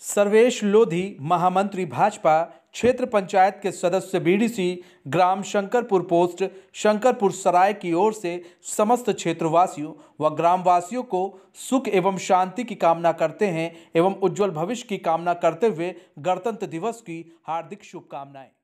सर्वेश लोधी महामंत्री भाजपा क्षेत्र पंचायत के सदस्य बीडीसी ग्राम शंकरपुर पोस्ट शंकरपुर सराय की ओर से समस्त क्षेत्रवासियों व ग्रामवासियों को सुख एवं शांति की कामना करते हैं एवं उज्जवल भविष्य की कामना करते हुए गणतंत्र दिवस की हार्दिक शुभकामनाएं